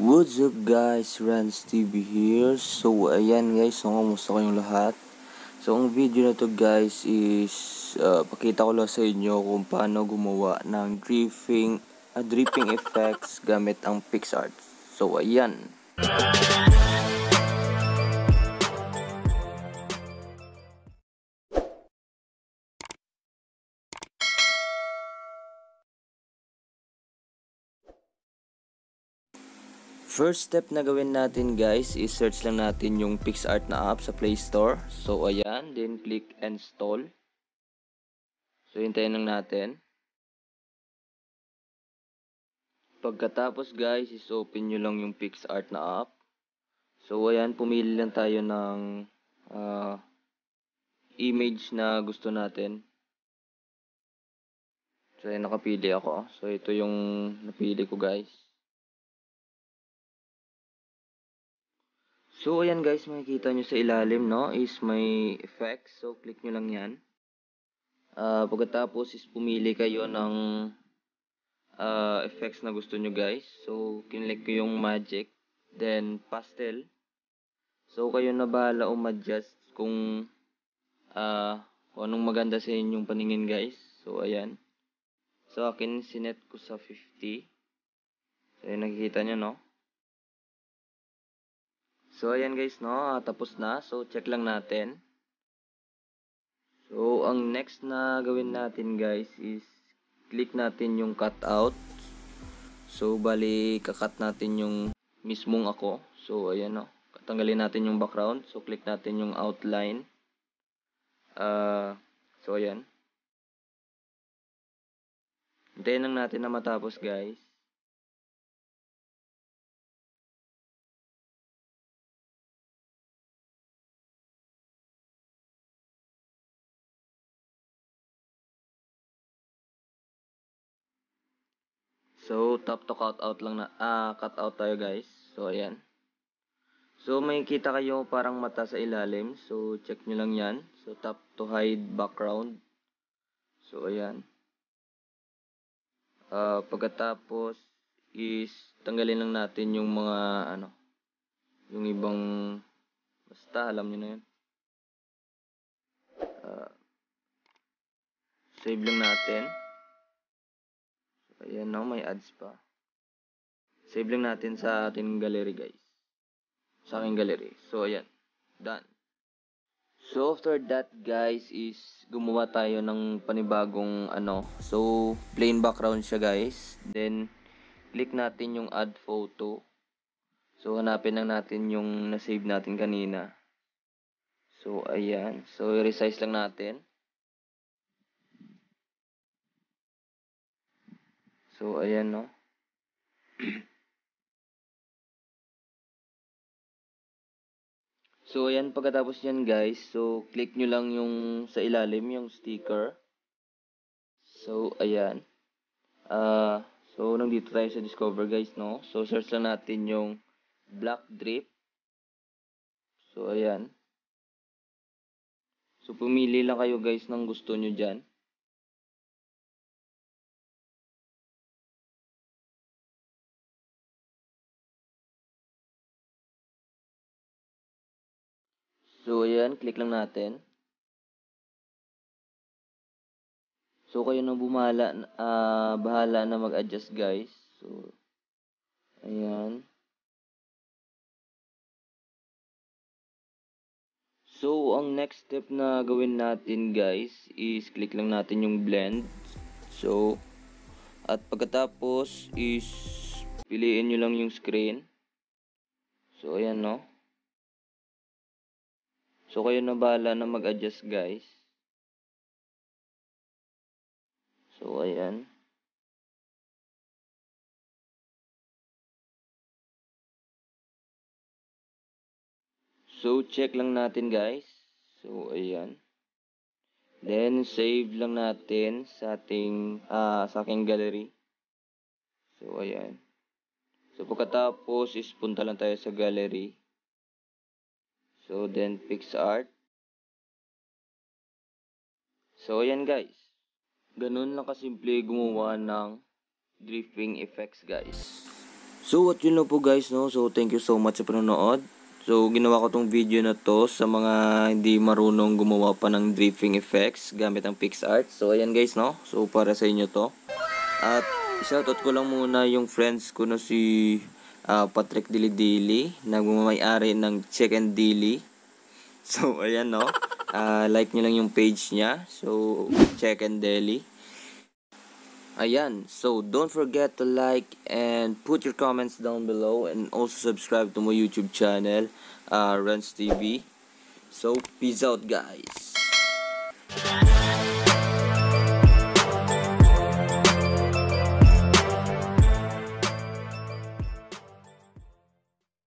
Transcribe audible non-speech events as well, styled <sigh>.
What's up guys, Rans TV here. So, ayan guys, so kamusta kayong lahat? So, ang video na to guys is, uh, pakita ko lang sa inyo kung paano gumawa ng dripping, uh, dripping effects gamit ang PixArt. So, ayan. First step na gawin natin guys is search lang natin yung PixArt na app sa Play Store. So ayan, then click install. So hintayin lang natin. Pagkatapos guys is open nyo lang yung PixArt na app. So ayan, pumili lang tayo ng uh, image na gusto natin. So ayan, nakapili ako. So ito yung napili ko guys. So, ayan guys, makikita nyo sa ilalim, no, is may effects. So, click nyo lang yan. Uh, pagkatapos is pumili kayo ng uh, effects na gusto nyo guys. So, kinlik ko yung magic. Then, pastel. So, kayo na bahala umadjust kung, uh, kung anong maganda sa inyong paningin guys. So, ayan. So, akin sinet ko sa 50. So, yun, nakikita nyo, no? So, ayan guys, no? Ah, tapos na. So, check lang natin. So, ang next na gawin natin guys is click natin yung cut out. So, bali, kakat natin yung mismong ako. So, ayan, no? Katanggalin natin yung background. So, click natin yung outline. Uh, so, ayan. Hintayin lang natin na matapos guys. So, top to cut out lang na, ah, cut out tayo guys. So, ayan. So, may kita kayo parang mata sa ilalim. So, check nyo lang yan. So, top to hide background. So, ayan. Uh, pagkatapos is tanggalin lang natin yung mga ano yung ibang basta alam niyo na yan. uh, ah, save lang natin then no, may ads pa. Save lang natin sa ating gallery guys. Sa aking gallery. So, ayan. Done. So, after that guys is gumawa tayo ng panibagong ano. So, plain background siya guys. Then, click natin yung add photo. So, hanapin lang natin yung na-save natin kanina. So, ayan. So, resize lang natin. So, ayan, no. so, ayan, pagkatapos yan, guys. So, click nyo lang yung sa ilalim, yung sticker. So, ayan. Uh, so, nandito tayo sa Discover, guys, no. So, search lang natin yung black drip. So, ayan. So, pumili lang kayo, guys, ng gusto nyo dyan. yan, click lang natin. So, kayo nang bumala, uh, ah, bahala na mag-adjust, guys. So, ayan. So, ang next step na gawin natin, guys, is click lang natin yung blend. So, at pagkatapos is piliin nyo lang yung screen. So, ayan, no? So, kayo na bahala na mag-adjust, guys. So, ayan. So, check lang natin, guys. So, ayan. Then, save lang natin sa ating, uh, sa aking gallery. So, ayan. So, pagkatapos, ispunta lang tayo sa gallery. So, then PixArt. So, ayan guys. Ganun lang kasimple gumawa ng drifting effects guys. So, what you know po guys, no? So, thank you so much sa panonood. So, ginawa ko tong video na to sa mga hindi marunong gumawa pa ng drifting effects gamit ang PixArt. So, ayan guys, no? So, para sa inyo to. At, shoutout ko lang muna yung friends ko na si uh, Patrick Dilidili na may-ari ng Chicken and Dili. <laughs> So, ayan no. Uh, like nyo lang yung page niya. So, Chicken and Deli. Ayan. So, don't forget to like and put your comments down below and also subscribe to my YouTube channel, uh, ah, Runs TV. So, peace out guys.